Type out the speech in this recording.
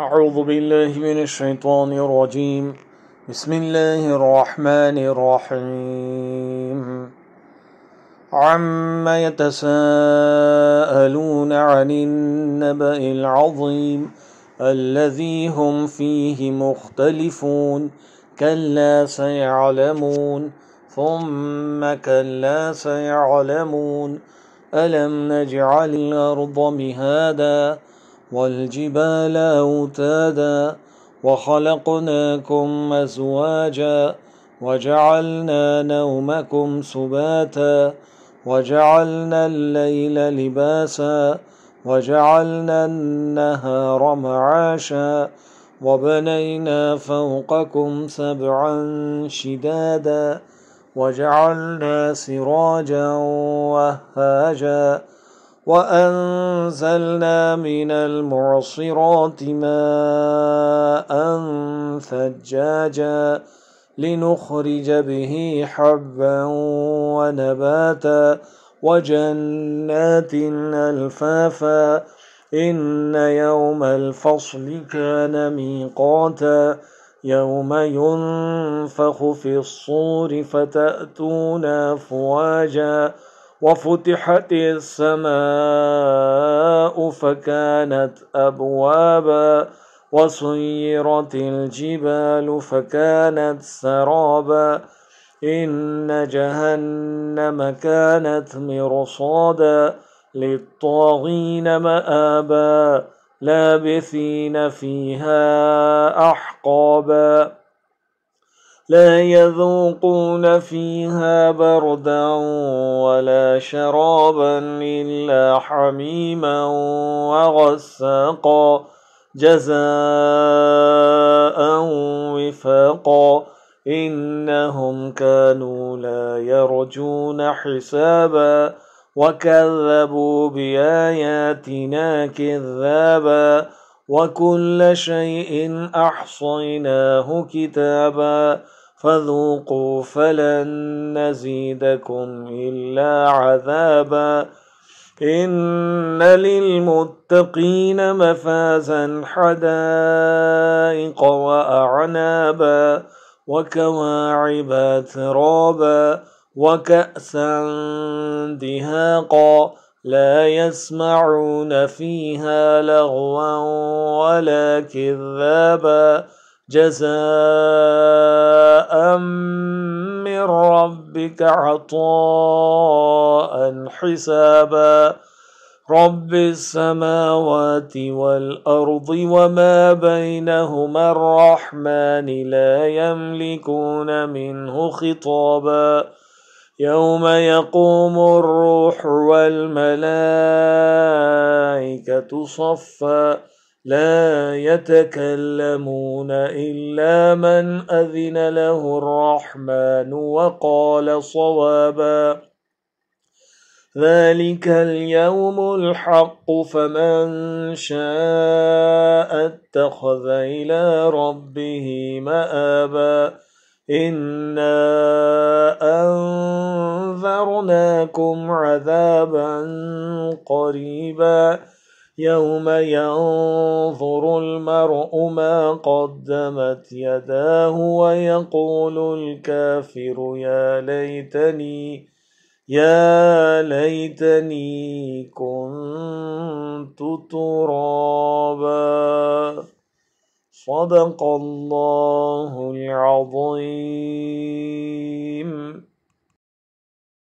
أعوذ بالله من الشيطان الرجيم بسم الله الرحمن الرحيم عما يتساءلون عن النبأ العظيم الذي هم فيه مختلفون كلا سيعلمون ثم كلا سيعلمون ألم نجعل الأرض مهادا والجبال أوتادا وخلقناكم أزواجا وجعلنا نومكم سباتا وجعلنا الليل لباسا وجعلنا النهار معاشا وبنينا فوقكم سبعا شدادا وجعلنا سراجا وهاجا وأنزلنا من المعصرات ماء ثجاجا لنخرج به حبا ونباتا وجنات ألفافا إن يوم الفصل كان ميقاتا يوم ينفخ في الصور فتأتون أفواجا وفتحت السماء فكانت أبوابا وسيرت الجبال فكانت سرابا إن جهنم كانت مرصادا للطاغين مآبا لابثين فيها أحقابا لا يذوقون فيها بردا ولا شرابا إلا حميما وغساقا جزاء وفاقا إنهم كانوا لا يرجون حسابا وكذبوا بآياتنا كذابا وكل شيء أحصيناه كتابا فذوقوا فلن نزيدكم إلا عذابا إن للمتقين مفازا حدائق وأعنابا وكواعب ترابا وكأسا دهاقا لا يسمعون فيها لغوا ولا كذابا جزاء من ربك عطاء حسابا رب السماوات والأرض وما بينهما الرحمن لا يملكون منه خطابا يوم يقوم الروح والملائكة صفا لا يتكلمون إلا من أذن له الرحمن وقال صوابا ذلك اليوم الحق فمن شاء اتخذ إلى ربه مآبا إنا أن لكم عذابا قريبا يوم ينظر المرء ما قدمت يداه ويقول الكافر يا ليتني يا ليتني كنت ترابا صدق الله العظيم